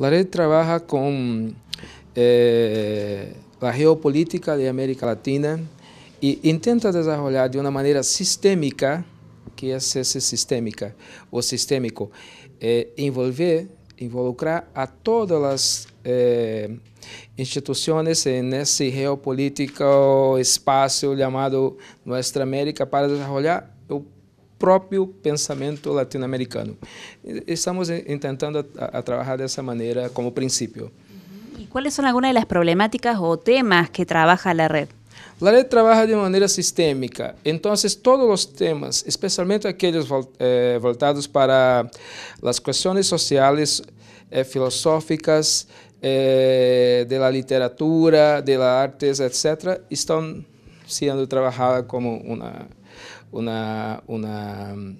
A rede trabalha com eh, geopolítica de América Latina e intenta desenvolver de uma maneira sistêmica, que é esse sistêmica ou sistêmico, eh, envolver, involucrar a todas as eh, instituições nesse geopolítico espaço chamado Nuestra América para desenvolver o próprio pensamento latino-americano. Estamos tentando a, a trabajar de esa como princípio. ¿Y cuáles son algunas de las problemáticas o temas que trabaja la red? La red trabaja de manera sistémica, entonces todos los temas, especialmente aquellos eh, voltados para las cuestiones sociales, eh, filosóficas, eh, de la literatura, de las artes, etc., están siendo trabajadas como una, una, una mm,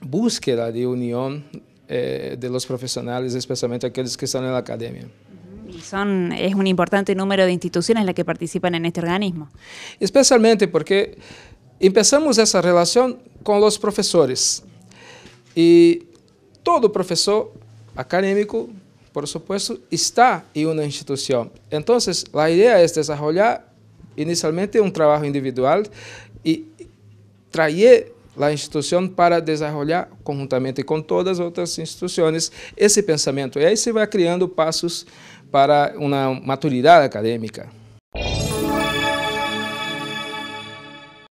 búsqueda de unión eh, de los profesionales, especialmente aquellos que están en la academia. Y son, es un importante número de instituciones las que participan en este organismo. Especialmente porque empezamos esa relación con los profesores. Y todo profesor académico, por supuesto, está en una institución. Entonces, la idea es desarrollar inicialmente un trabajo individual y trazer a instituição para desenvolver, conjuntamente com todas as outras instituições, esse pensamento. E aí se vai criando passos para uma maturidade acadêmica.